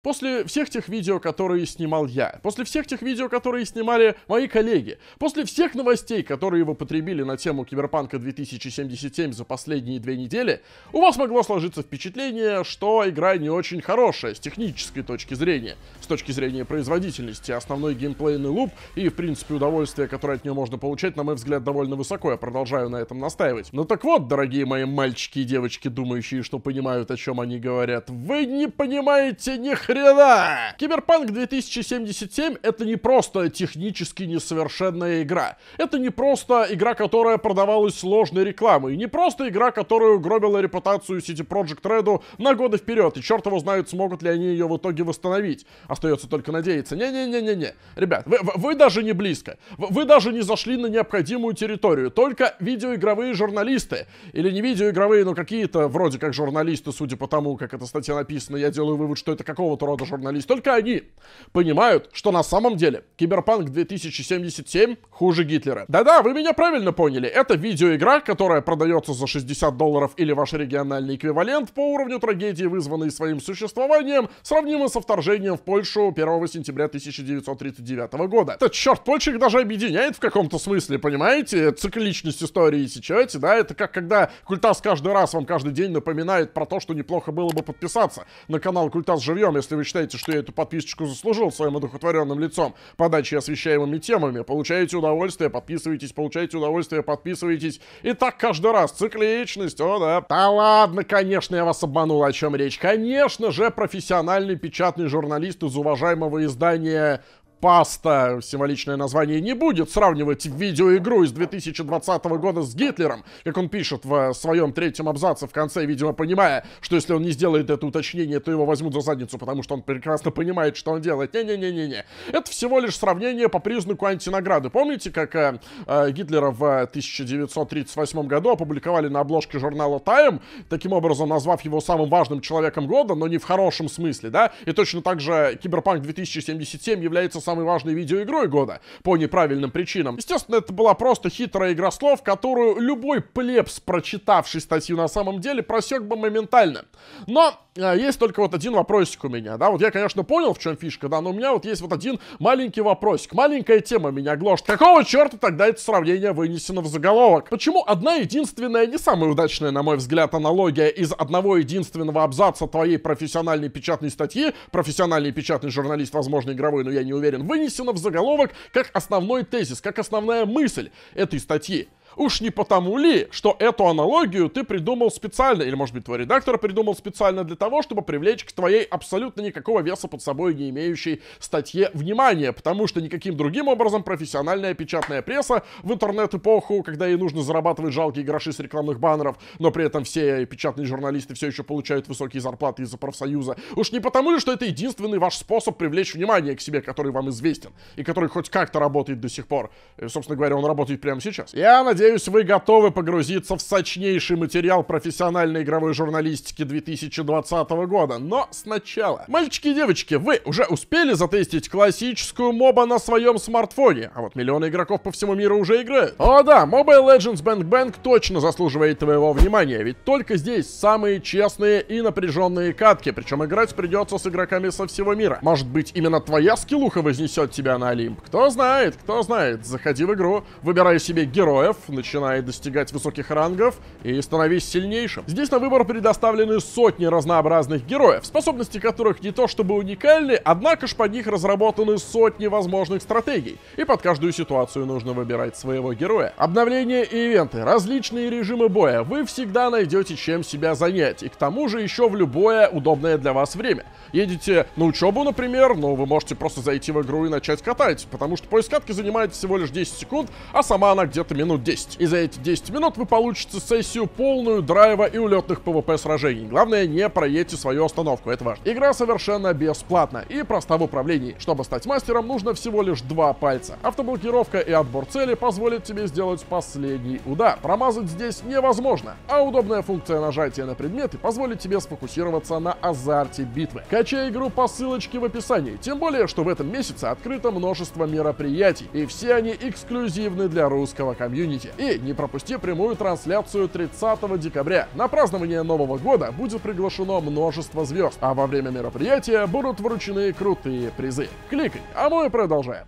После всех тех видео, которые снимал я, после всех тех видео, которые снимали мои коллеги, после всех новостей, которые вы потребили на тему Киберпанка 2077 за последние две недели, у вас могло сложиться впечатление, что игра не очень хорошая с технической точки зрения, с точки зрения производительности, основной геймплейный луп и, в принципе, удовольствие, которое от нее можно получать, на мой взгляд, довольно высоко, я продолжаю на этом настаивать. Ну так вот, дорогие мои мальчики и девочки, думающие, что понимают, о чем они говорят, вы не понимаете ни хрена! Киберпанк 2077 это не просто технически несовершенная игра. Это не просто игра, которая продавалась сложной рекламой. Не просто игра, которая угробила репутацию City Project Red на годы вперед. И черт его знает, смогут ли они ее в итоге восстановить. Остается только надеяться. Не-не-не-не-не. Ребят, вы, вы даже не близко. Вы даже не зашли на необходимую территорию. Только видеоигровые журналисты. Или не видеоигровые, но какие-то вроде как журналисты, судя по тому, как эта статья написана. Я делаю вывод, что это какого то какого-то рода журналист. Только они понимают, что на самом деле Киберпанк 2077 хуже Гитлера. Да-да, вы меня правильно поняли. Это видеоигра, которая продается за 60 долларов или ваш региональный эквивалент по уровню трагедии, вызванной своим существованием, сравнимо со вторжением в Польшу 1 сентября 1939 года. Это черт, Польша их даже объединяет в каком-то смысле, понимаете? Цикличность истории сейчас, да? Это как когда Культас каждый раз вам каждый день напоминает про то, что неплохо было бы подписаться на канал Культас Живьем, если если вы считаете, что я эту подписочку заслужил своим одухотворенным лицом, подачи освещаемыми темами, получаете удовольствие, подписывайтесь, получаете удовольствие, подписывайтесь. И так каждый раз. Цикличность, о да. Да ладно, конечно, я вас обманул, о чем речь. Конечно же, профессиональный печатный журналист из уважаемого издания паста, символичное название, не будет сравнивать видеоигру из 2020 года с Гитлером, как он пишет в своем третьем абзаце в конце, видимо, понимая, что если он не сделает это уточнение, то его возьмут за задницу, потому что он прекрасно понимает, что он делает. Не-не-не-не-не. Это всего лишь сравнение по признаку антинаграды. Помните, как э, э, Гитлера в 1938 году опубликовали на обложке журнала Time, таким образом назвав его самым важным человеком года, но не в хорошем смысле, да? И точно так же Киберпанк 2077 является самой важной видеоигрой года по неправильным причинам. Естественно, это была просто хитрая игра слов, которую любой плебс, прочитавший статью на самом деле, просек бы моментально. Но э, есть только вот один вопросик у меня, да, вот я, конечно, понял, в чем фишка, да, но у меня вот есть вот один маленький вопросик, маленькая тема меня гложет. Какого черта тогда это сравнение вынесено в заголовок? Почему одна единственная, не самая удачная, на мой взгляд, аналогия из одного единственного абзаца твоей профессиональной печатной статьи, профессиональный печатный журналист, возможно, игровой, но я не уверен, Лапин вынесена в заголовок как основной тезис, как основная мысль этой статьи. Уж не потому ли, что эту аналогию ты придумал специально, или, может быть, твой редактор придумал специально для того, чтобы привлечь к твоей абсолютно никакого веса под собой не имеющей статье внимание, потому что никаким другим образом профессиональная печатная пресса в интернет-эпоху, когда ей нужно зарабатывать жалкие гроши с рекламных баннеров, но при этом все печатные журналисты все еще получают высокие зарплаты из-за профсоюза. Уж не потому ли, что это единственный ваш способ привлечь внимание к себе, который вам известен, и который хоть как-то работает до сих пор. собственно говоря, он работает прямо сейчас. Я надеюсь, Надеюсь, вы готовы погрузиться в сочнейший материал профессиональной игровой журналистики 2020 года. Но сначала. Мальчики и девочки, вы уже успели затестить классическую моба на своем смартфоне? А вот миллионы игроков по всему миру уже играют. О да, Mobile Legends Bang Bang точно заслуживает твоего внимания, ведь только здесь самые честные и напряженные катки, причем играть придется с игроками со всего мира. Может быть, именно твоя скиллуха вознесет тебя на Олимп? Кто знает, кто знает. Заходи в игру, выбирай себе героев, начинай достигать высоких рангов и становись сильнейшим. Здесь на выбор предоставлены сотни разнообразных героев, способности которых не то чтобы уникальны, однако ж под них разработаны сотни возможных стратегий, и под каждую ситуацию нужно выбирать своего героя. Обновления и ивенты, различные режимы боя, вы всегда найдете чем себя занять, и к тому же еще в любое удобное для вас время. Едете на учебу, например, но вы можете просто зайти в игру и начать катать, потому что поиск катки занимает всего лишь 10 секунд, а сама она где-то минут 10. 10. И за эти 10 минут вы получите сессию полную драйва и улетных ПВП сражений. Главное, не проедьте свою остановку, это важно. Игра совершенно бесплатна и проста в управлении. Чтобы стать мастером, нужно всего лишь два пальца. Автоблокировка и отбор цели позволят тебе сделать последний удар. Промазать здесь невозможно, а удобная функция нажатия на предметы позволит тебе сфокусироваться на азарте битвы. Качай игру по ссылочке в описании, тем более, что в этом месяце открыто множество мероприятий, и все они эксклюзивны для русского комьюнити. Кстати, и не пропусти прямую трансляцию 30 декабря. На празднование Нового года будет приглашено множество звезд, а во время мероприятия будут вручены крутые призы. Кликай, а мы продолжаем.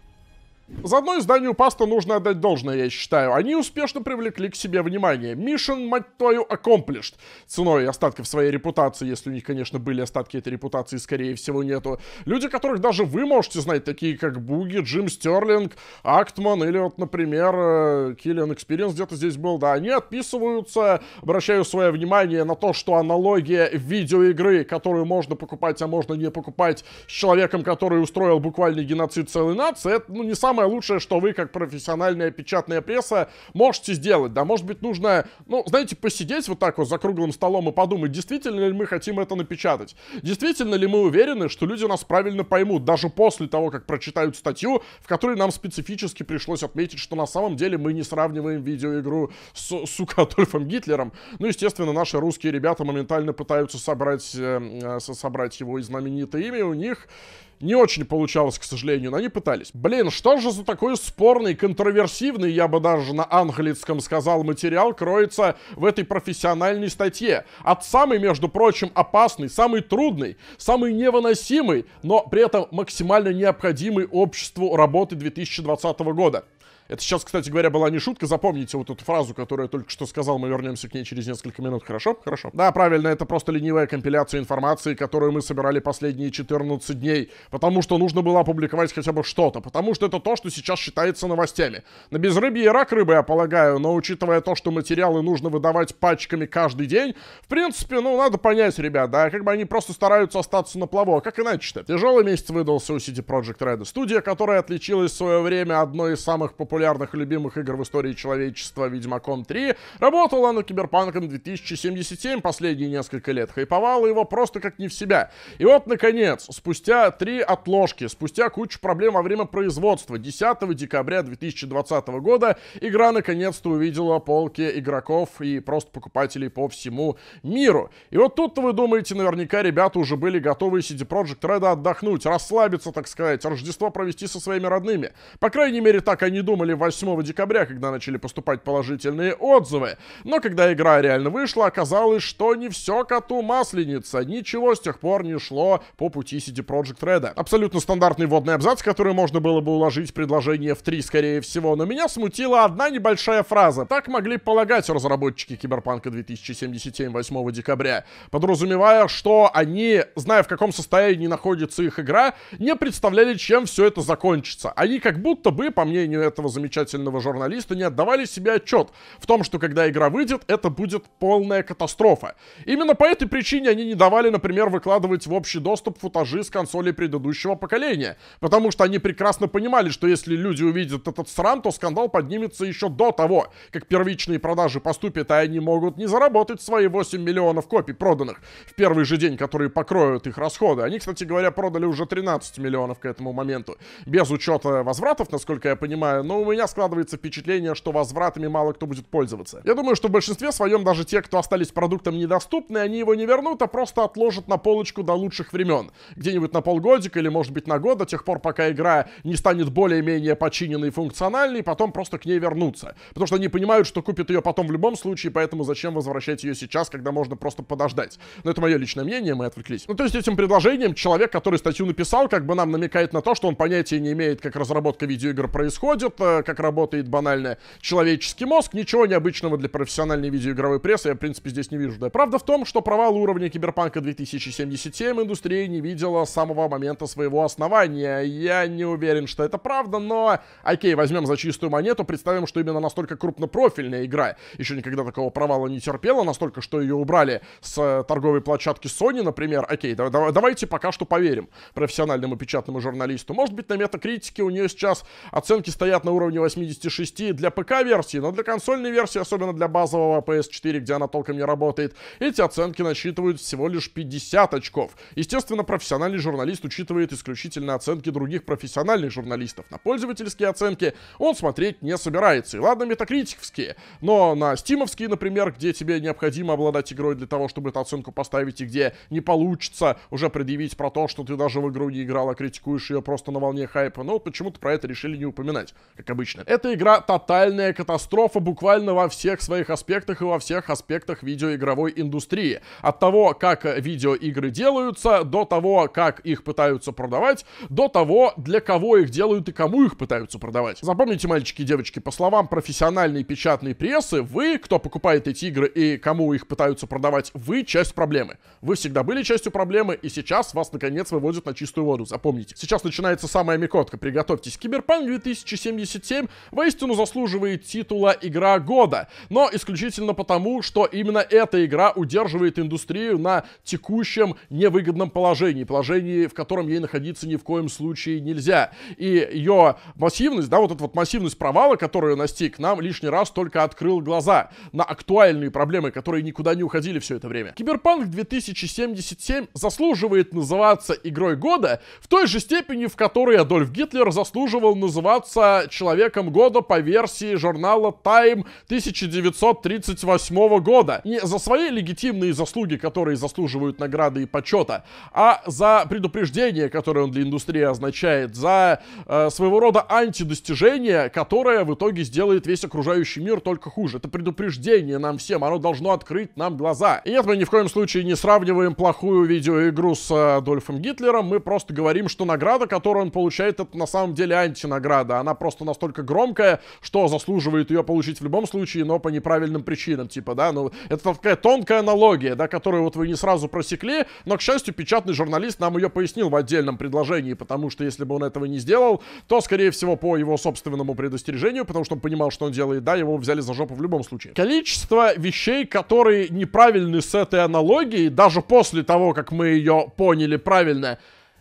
Заодно изданию Паста нужно отдать должное, я считаю. Они успешно привлекли к себе внимание. Mission, мать твою, accomplished. Ценой остатков своей репутации, если у них, конечно, были остатки этой репутации, скорее всего, нету. Люди, которых даже вы можете знать, такие как Буги, Джим Стерлинг, Актман или вот, например, Киллиан э, Экспириенс где-то здесь был, да, они отписываются. Обращаю свое внимание на то, что аналогия видеоигры, которую можно покупать, а можно не покупать, с человеком, который устроил буквально геноцид целой нации, это, ну, не самое самое лучшее, что вы, как профессиональная печатная пресса, можете сделать. Да, может быть, нужно, ну, знаете, посидеть вот так вот за круглым столом и подумать, действительно ли мы хотим это напечатать. Действительно ли мы уверены, что люди нас правильно поймут, даже после того, как прочитают статью, в которой нам специфически пришлось отметить, что на самом деле мы не сравниваем видеоигру с, сука, Адольфом Гитлером. Ну, естественно, наши русские ребята моментально пытаются собрать, эм, э, собрать его и знаменитое имя у них. Не очень получалось, к сожалению, но они пытались. Блин, что же за такой спорный, контроверсивный, я бы даже на английском сказал, материал кроется в этой профессиональной статье? От самой, между прочим, опасной, самой трудной, самой невыносимой, но при этом максимально необходимой обществу работы 2020 года. Это сейчас, кстати говоря, была не шутка. Запомните вот эту фразу, которую я только что сказал. Мы вернемся к ней через несколько минут. Хорошо? Хорошо. Да, правильно, это просто ленивая компиляция информации, которую мы собирали последние 14 дней. Потому что нужно было опубликовать хотя бы что-то. Потому что это то, что сейчас считается новостями. На безрыбье и рак рыбы, я полагаю. Но учитывая то, что материалы нужно выдавать пачками каждый день, в принципе, ну, надо понять, ребят, да, а как бы они просто стараются остаться на плаву. А как иначе-то? Тяжелый месяц выдался у CD Project Red. Студия, которая отличилась в свое время одной из самых популярных популярных и любимых игр в истории человечества Ведьмаком 3, работал над Киберпанком 2077 последние несколько лет, хайповала его просто как не в себя. И вот, наконец, спустя три отложки, спустя кучу проблем во время производства, 10 декабря 2020 года игра наконец-то увидела полки игроков и просто покупателей по всему миру. И вот тут-то вы думаете, наверняка ребята уже были готовы CD Projekt Red отдохнуть, расслабиться, так сказать, Рождество провести со своими родными. По крайней мере, так они думали сделали 8 декабря, когда начали поступать положительные отзывы. Но когда игра реально вышла, оказалось, что не все коту масленица. Ничего с тех пор не шло по пути CD Project Red. Абсолютно стандартный водный абзац, который можно было бы уложить предложение в три, скорее всего. Но меня смутила одна небольшая фраза. Так могли полагать разработчики Киберпанка 2077 8 декабря, подразумевая, что они, зная в каком состоянии находится их игра, не представляли, чем все это закончится. Они как будто бы, по мнению этого замечательного замечательного журналиста не отдавали себе отчет в том, что когда игра выйдет, это будет полная катастрофа. Именно по этой причине они не давали, например, выкладывать в общий доступ футажи с консолей предыдущего поколения, потому что они прекрасно понимали, что если люди увидят этот сран, то скандал поднимется еще до того, как первичные продажи поступят, а они могут не заработать свои 8 миллионов копий проданных в первый же день, которые покроют их расходы. Они, кстати говоря, продали уже 13 миллионов к этому моменту, без учета возвратов, насколько я понимаю, но у меня складывается впечатление, что возвратами мало кто будет пользоваться. Я думаю, что в большинстве своем даже те, кто остались продуктом недоступны, они его не вернут, а просто отложат на полочку до лучших времен. Где-нибудь на полгодика или, может быть, на год, до тех пор, пока игра не станет более-менее починенной и функциональной, и потом просто к ней вернуться, Потому что они понимают, что купят ее потом в любом случае, поэтому зачем возвращать ее сейчас, когда можно просто подождать. Но это мое личное мнение, мы отвлеклись. Ну, то есть этим предложением человек, который статью написал, как бы нам намекает на то, что он понятия не имеет, как разработка видеоигр происходит, э, Э, как работает банально человеческий мозг. Ничего необычного для профессиональной видеоигровой прессы я, в принципе, здесь не вижу. Да. Правда в том, что провал уровня Киберпанка 2077 индустрия не видела с самого момента своего основания. Я не уверен, что это правда, но окей, возьмем за чистую монету, представим, что именно настолько крупнопрофильная игра еще никогда такого провала не терпела, настолько, что ее убрали с э, торговой площадки Sony, например. Окей, да, да, давайте пока что поверим профессиональному печатному журналисту. Может быть, на метакритике у нее сейчас оценки стоят на уровне уровне 86 для ПК-версии, но для консольной версии, особенно для базового PS4, где она толком не работает, эти оценки насчитывают всего лишь 50 очков. Естественно, профессиональный журналист учитывает исключительно оценки других профессиональных журналистов. На пользовательские оценки он смотреть не собирается. И ладно, метакритиковские, но на стимовские, например, где тебе необходимо обладать игрой для того, чтобы эту оценку поставить, и где не получится уже предъявить про то, что ты даже в игру не играл, а критикуешь ее просто на волне хайпа, но ну, вот почему-то про это решили не упоминать. Как обычно. Эта игра тотальная катастрофа буквально во всех своих аспектах и во всех аспектах видеоигровой индустрии. От того, как видеоигры делаются, до того, как их пытаются продавать, до того, для кого их делают и кому их пытаются продавать. Запомните, мальчики и девочки, по словам профессиональной печатной прессы, вы, кто покупает эти игры и кому их пытаются продавать, вы часть проблемы. Вы всегда были частью проблемы, и сейчас вас, наконец, выводят на чистую воду, запомните. Сейчас начинается самая микотка. Приготовьтесь. Киберпанк 2070 2007 воистину заслуживает титула «Игра года», но исключительно потому, что именно эта игра удерживает индустрию на текущем невыгодном положении, положении, в котором ей находиться ни в коем случае нельзя. И ее массивность, да, вот эта вот массивность провала, которую настиг, нам лишний раз только открыл глаза на актуальные проблемы, которые никуда не уходили все это время. Киберпанк 2077 заслуживает называться игрой года в той же степени, в которой Адольф Гитлер заслуживал называться человеком, человеком года по версии журнала Time 1938 года. Не за свои легитимные заслуги, которые заслуживают награды и почета, а за предупреждение, которое он для индустрии означает, за э, своего рода антидостижение, которое в итоге сделает весь окружающий мир только хуже. Это предупреждение нам всем, оно должно открыть нам глаза. И нет, мы ни в коем случае не сравниваем плохую видеоигру с э, Адольфом Гитлером, мы просто говорим, что награда, которую он получает, это на самом деле антинаграда. Она просто настолько настолько громкая, что заслуживает ее получить в любом случае, но по неправильным причинам, типа, да, ну, это такая тонкая аналогия, да, которую вот вы не сразу просекли, но, к счастью, печатный журналист нам ее пояснил в отдельном предложении, потому что если бы он этого не сделал, то, скорее всего, по его собственному предостережению, потому что он понимал, что он делает, да, его взяли за жопу в любом случае. Количество вещей, которые неправильны с этой аналогией, даже после того, как мы ее поняли правильно,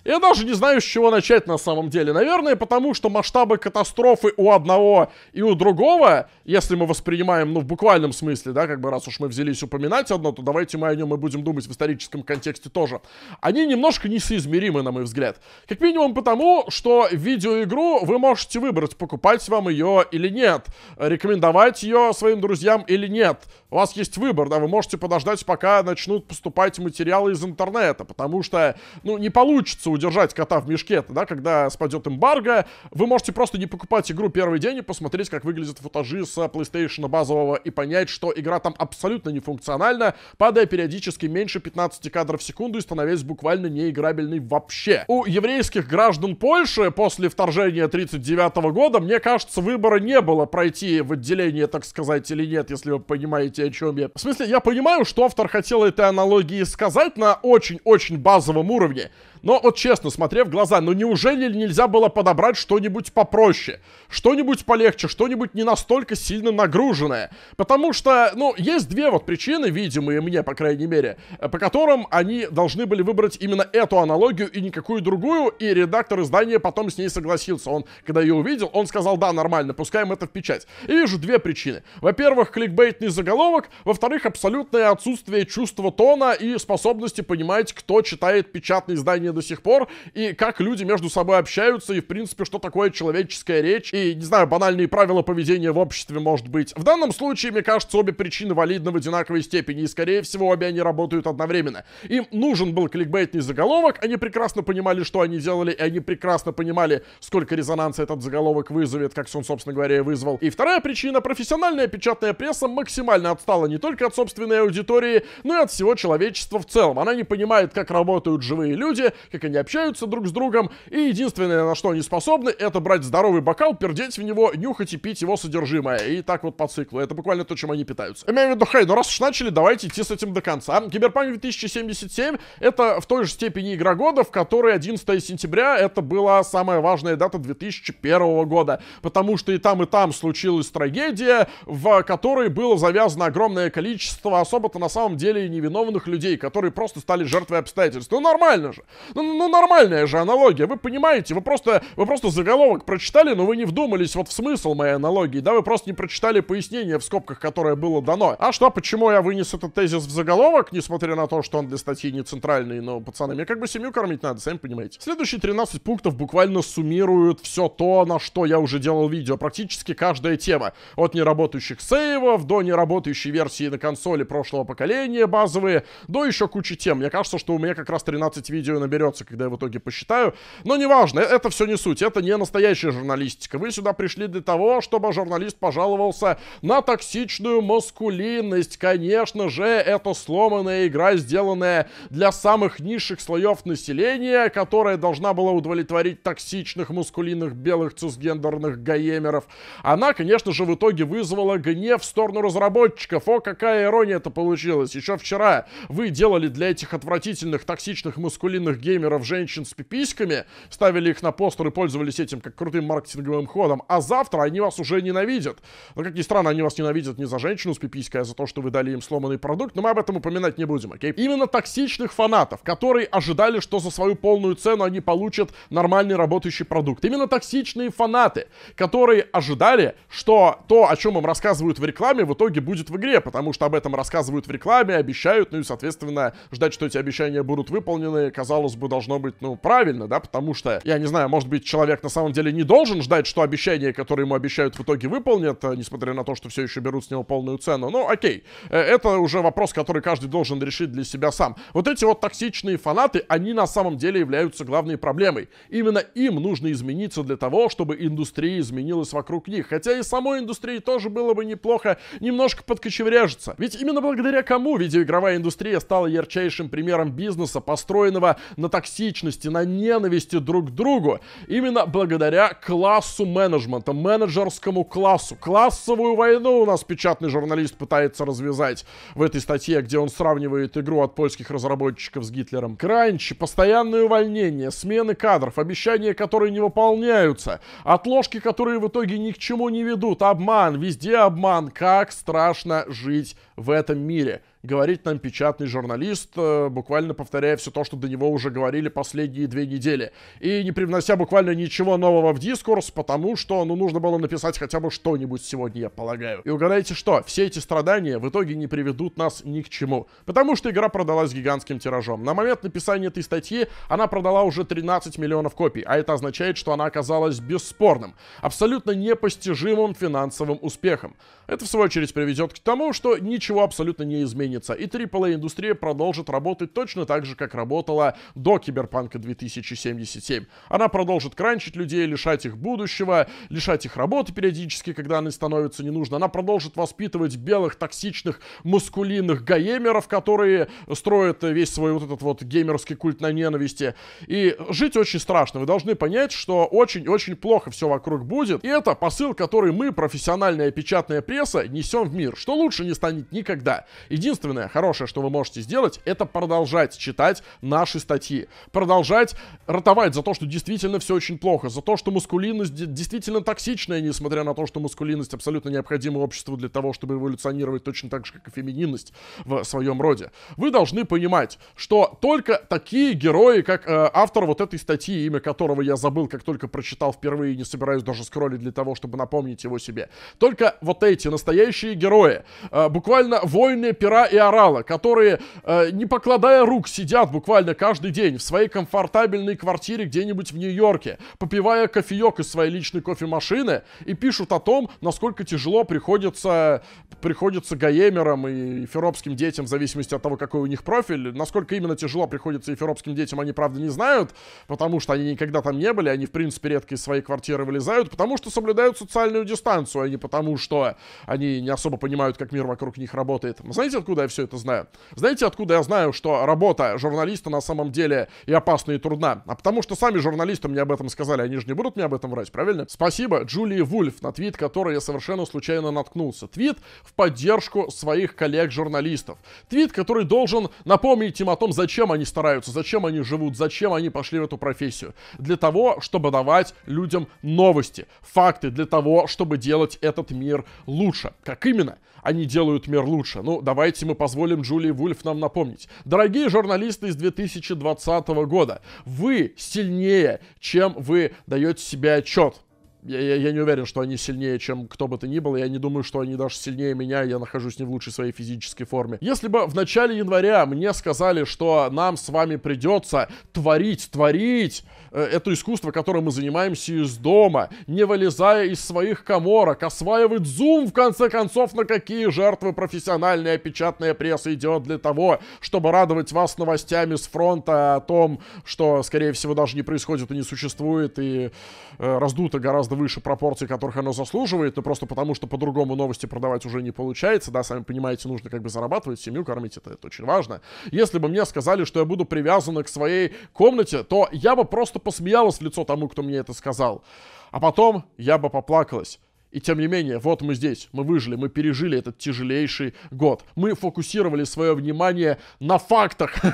я даже не знаю, с чего начать на самом деле. Наверное, потому что масштабы катастрофы у одного и у другого, если мы воспринимаем, ну, в буквальном смысле, да, как бы раз уж мы взялись упоминать одно, то давайте мы о нем и будем думать в историческом контексте тоже. Они немножко несоизмеримы, на мой взгляд. Как минимум потому, что видеоигру вы можете выбрать, покупать вам ее или нет, рекомендовать ее своим друзьям или нет. У вас есть выбор, да, вы можете подождать, пока начнут поступать материалы из интернета, потому что, ну, не получится у удержать кота в мешке, да, когда спадет эмбарго, вы можете просто не покупать игру первый день и посмотреть, как выглядят футажи с PlayStation базового и понять, что игра там абсолютно не функциональна, падая периодически меньше 15 кадров в секунду и становясь буквально неиграбельной вообще. У еврейских граждан Польши после вторжения 39 -го года, мне кажется, выбора не было пройти в отделение, так сказать, или нет, если вы понимаете, о чем я. В смысле, я понимаю, что автор хотел этой аналогии сказать на очень-очень базовом уровне, но вот честно, смотря в глаза, ну неужели нельзя было подобрать что-нибудь попроще? Что-нибудь полегче, что-нибудь не настолько сильно нагруженное? Потому что, ну, есть две вот причины, видимые мне, по крайней мере, э, по которым они должны были выбрать именно эту аналогию и никакую другую, и редактор издания потом с ней согласился. Он, когда ее увидел, он сказал, да, нормально, пускаем это в печать. И вижу две причины. Во-первых, кликбейтный заголовок, во-вторых, абсолютное отсутствие чувства тона и способности понимать, кто читает печатные издания времени до сих пор, и как люди между собой общаются, и, в принципе, что такое человеческая речь, и, не знаю, банальные правила поведения в обществе, может быть. В данном случае, мне кажется, обе причины валидны в одинаковой степени, и, скорее всего, обе они работают одновременно. Им нужен был кликбейтный заголовок, они прекрасно понимали, что они делали, и они прекрасно понимали, сколько резонанса этот заголовок вызовет, как он, собственно говоря, и вызвал. И вторая причина, профессиональная печатная пресса максимально отстала не только от собственной аудитории, но и от всего человечества в целом. Она не понимает, как работают живые люди, как они общаются друг с другом, и единственное, на что они способны, это брать здоровый бокал, пердеть в него, нюхать и пить его содержимое. И так вот по циклу. Это буквально то, чем они питаются. Я имею в виду, хей, ну раз уж начали, давайте идти с этим до конца. Киберпанк 2077 это в той же степени игра года, в которой 11 сентября это была самая важная дата 2001 года. Потому что и там, и там случилась трагедия, в которой было завязано огромное количество особо-то на самом деле невиновных людей, которые просто стали жертвой обстоятельств. Ну нормально же. Ну, ну, ну нормальная же аналогия, вы понимаете, вы просто, вы просто заголовок прочитали, но вы не вдумались вот в смысл моей аналогии, да, вы просто не прочитали пояснение в скобках, которое было дано. А что, почему я вынес этот тезис в заголовок, несмотря на то, что он для статьи не центральный, но, пацаны, мне как бы семью кормить надо, сами понимаете. Следующие 13 пунктов буквально суммируют все то, на что я уже делал видео, практически каждая тема. От неработающих сейвов до неработающей версии на консоли прошлого поколения базовые, до еще кучи тем. Мне кажется, что у меня как раз 13 видео наберется разберется, когда я в итоге посчитаю. Но неважно, э, это все не суть, это не настоящая журналистика. Вы сюда пришли для того, чтобы журналист пожаловался на токсичную маскулинность. Конечно же, это сломанная игра, сделанная для самых низших слоев населения, которая должна была удовлетворить токсичных маскулинных белых цисгендерных гаемеров. Она, конечно же, в итоге вызвала гнев в сторону разработчиков. О, какая ирония это получилась. Еще вчера вы делали для этих отвратительных, токсичных, маскулинных геймеров женщин с пиписьками, ставили их на постер и пользовались этим как крутым маркетинговым ходом, а завтра они вас уже ненавидят. Но, ну, как ни странно, они вас ненавидят не за женщину с пиписькой, а за то, что вы дали им сломанный продукт, но мы об этом упоминать не будем, окей? Именно токсичных фанатов, которые ожидали, что за свою полную цену они получат нормальный работающий продукт. Именно токсичные фанаты, которые ожидали, что то, о чем им рассказывают в рекламе, в итоге будет в игре, потому что об этом рассказывают в рекламе, обещают, ну и, соответственно, ждать, что эти обещания будут выполнены, казалось бы должно быть, ну, правильно, да, потому что, я не знаю, может быть, человек на самом деле не должен ждать, что обещания, которые ему обещают, в итоге выполнят, э, несмотря на то, что все еще берут с него полную цену. Ну, окей, э, это уже вопрос, который каждый должен решить для себя сам. Вот эти вот токсичные фанаты, они на самом деле являются главной проблемой. Именно им нужно измениться для того, чтобы индустрия изменилась вокруг них. Хотя и самой индустрии тоже было бы неплохо немножко подкочевряжиться. Ведь именно благодаря кому видеоигровая индустрия стала ярчайшим примером бизнеса, построенного на токсичности, на ненависти друг к другу. Именно благодаря классу менеджмента, менеджерскому классу. Классовую войну у нас печатный журналист пытается развязать в этой статье, где он сравнивает игру от польских разработчиков с Гитлером. Кранчи, постоянные увольнения, смены кадров, обещания, которые не выполняются, отложки, которые в итоге ни к чему не ведут, обман, везде обман. Как страшно жить в этом мире говорить нам печатный журналист, э, буквально повторяя все то, что до него уже говорили последние две недели. И не привнося буквально ничего нового в дискурс, потому что, ну, нужно было написать хотя бы что-нибудь сегодня, я полагаю. И угадайте что, все эти страдания в итоге не приведут нас ни к чему. Потому что игра продалась гигантским тиражом. На момент написания этой статьи она продала уже 13 миллионов копий, а это означает, что она оказалась бесспорным, абсолютно непостижимым финансовым успехом. Это, в свою очередь, приведет к тому, что ничего абсолютно не изменится изменится, и AAA-индустрия а продолжит работать точно так же, как работала до Киберпанка 2077. Она продолжит кранчить людей, лишать их будущего, лишать их работы периодически, когда она становится не нужна. Она продолжит воспитывать белых, токсичных, маскулинных гаемеров, которые строят весь свой вот этот вот геймерский культ на ненависти. И жить очень страшно. Вы должны понять, что очень-очень плохо все вокруг будет. И это посыл, который мы, профессиональная печатная пресса, несем в мир. Что лучше не станет никогда. Единственное, единственное хорошее, что вы можете сделать, это продолжать читать наши статьи. Продолжать ротовать за то, что действительно все очень плохо, за то, что маскулинность действительно токсичная, несмотря на то, что маскулинность абсолютно необходима обществу для того, чтобы эволюционировать точно так же, как и фемининность в своем роде. Вы должны понимать, что только такие герои, как э, автор вот этой статьи, имя которого я забыл, как только прочитал впервые, и не собираюсь даже скроллить для того, чтобы напомнить его себе. Только вот эти настоящие герои, э, буквально воины пера и орала, которые, э, не покладая рук, сидят буквально каждый день в своей комфортабельной квартире где-нибудь в Нью-Йорке, попивая кофеек из своей личной кофемашины и пишут о том, насколько тяжело приходится, приходится гаемерам и эфиропским детям, в зависимости от того, какой у них профиль. Насколько именно тяжело приходится эфиропским детям, они, правда, не знают, потому что они никогда там не были, они, в принципе, редко из своей квартиры вылезают, потому что соблюдают социальную дистанцию, а не потому, что они не особо понимают, как мир вокруг них работает. Знаете, откуда откуда я все это знаю? Знаете, откуда я знаю, что работа журналиста на самом деле и опасна, и трудна? А потому что сами журналисты мне об этом сказали, они же не будут мне об этом врать, правильно? Спасибо Джулии Вульф, на твит который я совершенно случайно наткнулся. Твит в поддержку своих коллег-журналистов. Твит, который должен напомнить им о том, зачем они стараются, зачем они живут, зачем они пошли в эту профессию. Для того, чтобы давать людям новости, факты, для того, чтобы делать этот мир лучше. Как именно они делают мир лучше? Ну, давайте мы позволим Джулии Вульф нам напомнить. Дорогие журналисты из 2020 года, вы сильнее, чем вы даете себе отчет. Я, я, я не уверен, что они сильнее, чем кто бы то ни был. Я не думаю, что они даже сильнее меня. Я нахожусь не в лучшей своей физической форме. Если бы в начале января мне сказали, что нам с вами придется творить, творить э, это искусство, которым мы занимаемся из дома, не вылезая из своих коморок, осваивать зум, в конце концов, на какие жертвы профессиональная печатная пресса идет для того, чтобы радовать вас новостями с фронта о том, что, скорее всего, даже не происходит и не существует, и э, раздуто гораздо гораздо выше пропорций, которых оно заслуживает, но просто потому, что по-другому новости продавать уже не получается, да, сами понимаете, нужно как бы зарабатывать, семью кормить, это, это очень важно. Если бы мне сказали, что я буду привязана к своей комнате, то я бы просто посмеялась в лицо тому, кто мне это сказал. А потом я бы поплакалась. И тем не менее, вот мы здесь, мы выжили, мы пережили этот тяжелейший год. Мы фокусировали свое внимание на фактах.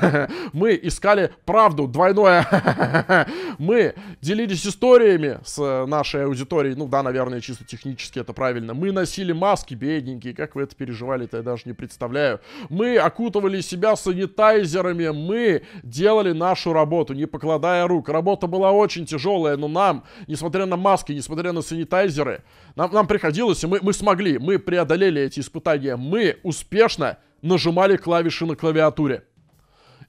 Мы искали правду, двойное. Мы делились историями с э, нашей аудиторией. Ну да, наверное, чисто технически это правильно. Мы носили маски, бедненькие. Как вы это переживали-то, я даже не представляю. Мы окутывали себя санитайзерами. Мы делали нашу работу, не покладая рук. Работа была очень тяжелая, но нам, несмотря на маски, несмотря на санитайзеры, нам нам, нам приходилось, и мы, мы смогли, мы преодолели эти испытания, мы успешно нажимали клавиши на клавиатуре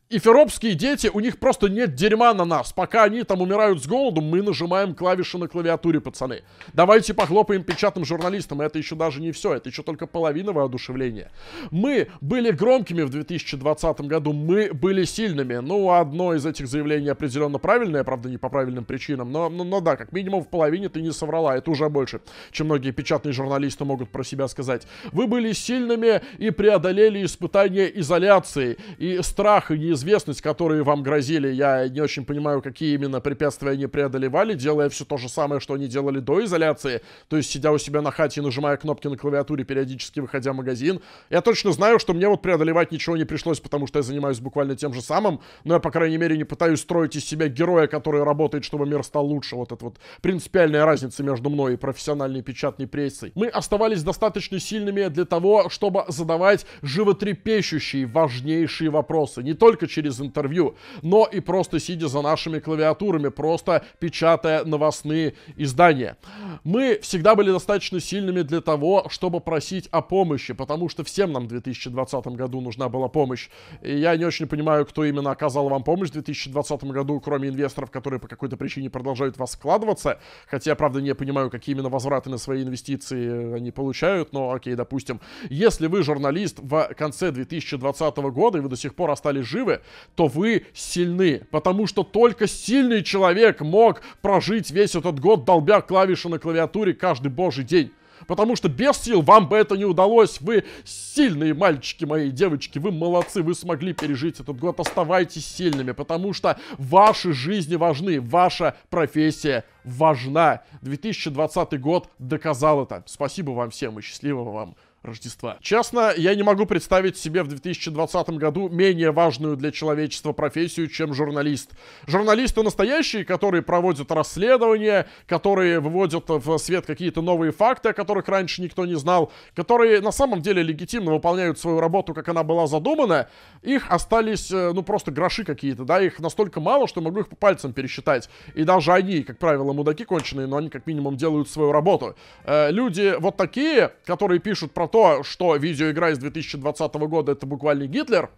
эфиропские дети, у них просто нет дерьма на нас. Пока они там умирают с голоду, мы нажимаем клавиши на клавиатуре, пацаны. Давайте похлопаем печатным журналистам. Это еще даже не все, это еще только половина воодушевления. Мы были громкими в 2020 году, мы были сильными. Ну, одно из этих заявлений определенно правильное, правда, не по правильным причинам, но, но, но да, как минимум в половине ты не соврала. Это уже больше, чем многие печатные журналисты могут про себя сказать. Вы были сильными и преодолели испытания изоляции и страха, и известность, которые вам грозили, я не очень понимаю, какие именно препятствия они преодолевали, делая все то же самое, что они делали до изоляции, то есть сидя у себя на хате и нажимая кнопки на клавиатуре, периодически выходя в магазин. Я точно знаю, что мне вот преодолевать ничего не пришлось, потому что я занимаюсь буквально тем же самым, но я, по крайней мере, не пытаюсь строить из себя героя, который работает, чтобы мир стал лучше. Вот это вот принципиальная разница между мной и профессиональной печатной прессой. Мы оставались достаточно сильными для того, чтобы задавать животрепещущие, важнейшие вопросы. Не только только через интервью, но и просто сидя за нашими клавиатурами, просто печатая новостные издания. Мы всегда были достаточно сильными для того, чтобы просить о помощи, потому что всем нам в 2020 году нужна была помощь. И я не очень понимаю, кто именно оказал вам помощь в 2020 году, кроме инвесторов, которые по какой-то причине продолжают вас складываться. Хотя правда, не понимаю, какие именно возвраты на свои инвестиции они получают, но окей, допустим. Если вы журналист в конце 2020 года, и вы до сих пор остались живы, то вы сильны, потому что только сильный человек мог прожить весь этот год, долбя клавиши на клавиатуре каждый божий день. Потому что без сил вам бы это не удалось. Вы сильные мальчики мои, девочки. Вы молодцы, вы смогли пережить этот год. Оставайтесь сильными, потому что ваши жизни важны. Ваша профессия важна. 2020 год доказал это. Спасибо вам всем и счастливого вам Рождества. Честно, я не могу представить себе в 2020 году менее важную для человечества профессию, чем журналист. Журналисты настоящие, которые проводят расследования, которые выводят в свет какие-то новые факты, о которых раньше никто не знал, которые на самом деле легитимно выполняют свою работу, как она была задумана, их остались, э, ну, просто гроши какие-то, да, их настолько мало, что могу их по пальцам пересчитать. И даже они, как правило, мудаки конченые, но они как минимум делают свою работу. Э, люди вот такие, которые пишут про то, то, что видеоигра из 2020 года это буквально Гитлер,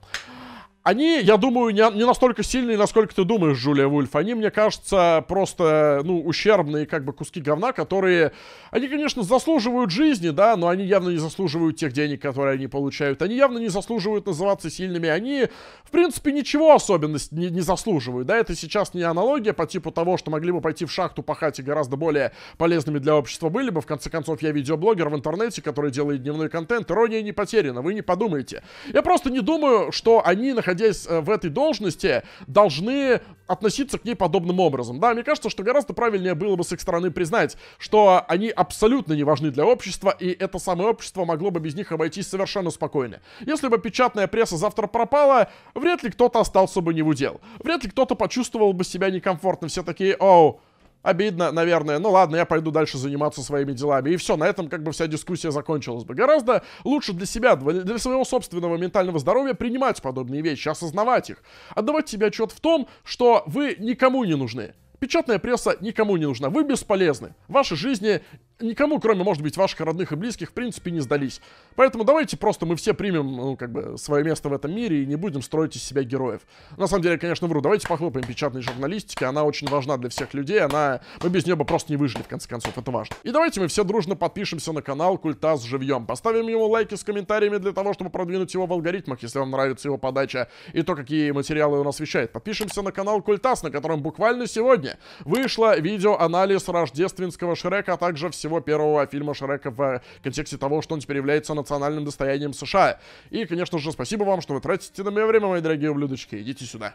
они, я думаю, не, не настолько сильные, насколько ты думаешь, Джулия Вульф. Они, мне кажется, просто, ну, ущербные, как бы, куски говна, которые... Они, конечно, заслуживают жизни, да, но они явно не заслуживают тех денег, которые они получают. Они явно не заслуживают называться сильными. Они, в принципе, ничего особенно не, не заслуживают, да. Это сейчас не аналогия по типу того, что могли бы пойти в шахту пахать и гораздо более полезными для общества были бы. В конце концов, я видеоблогер в интернете, который делает дневной контент. Ирония не потеряна, вы не подумайте. Я просто не думаю, что они, находясь находясь э, в этой должности, должны относиться к ней подобным образом. Да, мне кажется, что гораздо правильнее было бы с их стороны признать, что они абсолютно не важны для общества, и это самое общество могло бы без них обойтись совершенно спокойно. Если бы печатная пресса завтра пропала, вряд ли кто-то остался бы не в удел. Вряд ли кто-то почувствовал бы себя некомфортно. Все такие, оу, обидно, наверное, ну ладно, я пойду дальше заниматься своими делами. И все, на этом как бы вся дискуссия закончилась бы. Гораздо лучше для себя, для своего собственного ментального здоровья принимать подобные вещи, осознавать их. Отдавать себе отчет в том, что вы никому не нужны. Печатная пресса никому не нужна. Вы бесполезны. Ваши жизни никому, кроме, может быть, ваших родных и близких, в принципе, не сдались. Поэтому давайте просто мы все примем, ну, как бы, свое место в этом мире и не будем строить из себя героев. На самом деле, я, конечно, вру. Давайте похлопаем печатной журналистике. Она очень важна для всех людей. Она... Мы без нее бы просто не выжили, в конце концов. Это важно. И давайте мы все дружно подпишемся на канал Культаз Живьем. Поставим ему лайки с комментариями для того, чтобы продвинуть его в алгоритмах, если вам нравится его подача и то, какие материалы он освещает. Подпишемся на канал Культаз, на котором буквально сегодня вышло видео-анализ рождественского Шрека, а также всего всего первого фильма Шрека в э, контексте того, что он теперь является национальным достоянием США. И, конечно же, спасибо вам, что вы тратите на меня время, мои дорогие ублюдочки. Идите сюда.